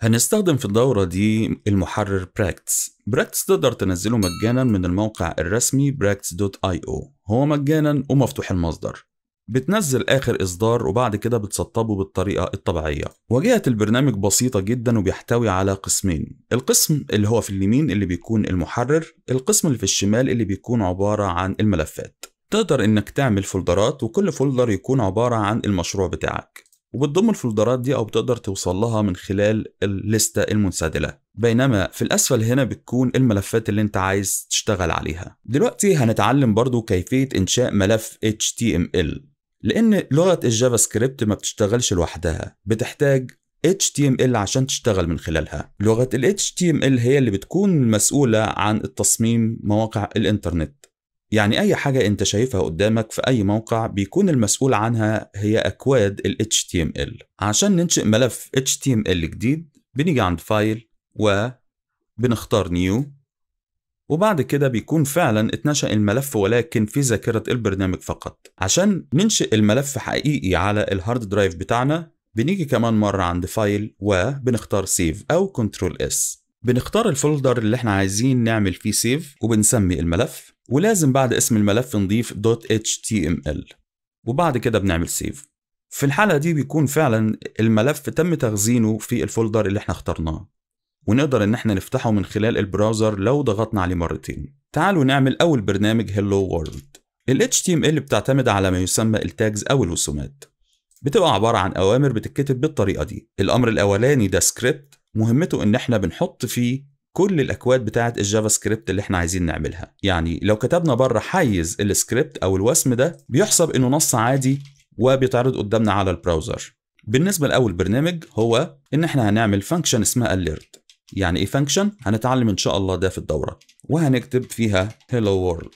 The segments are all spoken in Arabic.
هنستخدم في الدورة دي المحرر براكتس براكتس تقدر تنزله مجانا من الموقع الرسمي practice.io هو مجانا ومفتوح المصدر بتنزل آخر إصدار وبعد كده بتسطبه بالطريقة الطبيعية واجهة البرنامج بسيطة جدا وبيحتوي على قسمين القسم اللي هو في اليمين اللي بيكون المحرر القسم اللي في الشمال اللي بيكون عبارة عن الملفات تقدر إنك تعمل فولدرات وكل فولدر يكون عبارة عن المشروع بتاعك وبتضم الفولدرات دي او بتقدر توصل لها من خلال الليستة المنسدلة بينما في الاسفل هنا بتكون الملفات اللي انت عايز تشتغل عليها دلوقتي هنتعلم برضو كيفية انشاء ملف HTML لان لغة الجافا سكريبت ما بتشتغلش لوحدها بتحتاج HTML عشان تشتغل من خلالها لغة ال HTML هي اللي بتكون مسؤولة عن التصميم مواقع الانترنت يعني أي حاجة أنت شايفها قدامك في أي موقع بيكون المسؤول عنها هي أكواد ال HTML عشان ننشئ ملف HTML جديد بنيجي عند فايل و بنختار نيو وبعد كده بيكون فعلا اتنشأ الملف ولكن في ذاكرة البرنامج فقط عشان ننشئ الملف حقيقي على الهارد درايف بتاعنا بنيجي كمان مرة عند فايل وبنختار سيف أو كنترول اس بنختار الفولدر اللي احنا عايزين نعمل فيه سيف وبنسمي الملف ولازم بعد اسم الملف نضيف .html وبعد كده بنعمل سيف في الحالة دي بيكون فعلا الملف تم تخزينه في الفولدر اللي احنا اخترناه ونقدر ان احنا نفتحه من خلال البراوزر لو ضغطنا عليه مرتين تعالوا نعمل اول برنامج هلو وورلد ال HTML بتعتمد على ما يسمى التاجز او الوسومات بتبقى عبارة عن أوامر بتتكتب بالطريقة دي الأمر الأولاني ده سكريبت مهمته ان احنا بنحط فيه كل الاكواد بتاعه الجافا سكريبت اللي احنا عايزين نعملها يعني لو كتبنا بره حيز السكريبت او الوسم ده بيحسب انه نص عادي وبيتعرض قدامنا على البراوزر بالنسبه لاول برنامج هو ان احنا هنعمل فانكشن اسمها alert يعني ايه فانكشن هنتعلم ان شاء الله ده في الدوره وهنكتب فيها hello world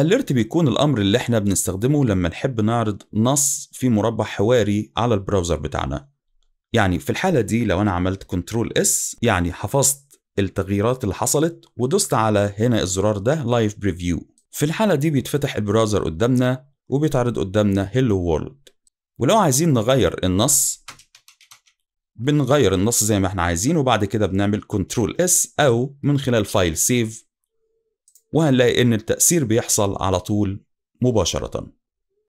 alert بيكون الامر اللي احنا بنستخدمه لما نحب نعرض نص في مربع حواري على البراوزر بتاعنا يعني في الحالة دي لو أنا عملت كنترول اس يعني حفظت التغييرات اللي حصلت ودوست على هنا الزرار ده لايف بريفيو في الحالة دي بيتفتح البراوزر قدامنا وبيتعرض قدامنا هيلو وورلد ولو عايزين نغير النص بنغير النص زي ما احنا عايزين وبعد كده بنعمل كنترول اس او من خلال فايل سيف وهنلاقي ان التأثير بيحصل على طول مباشرة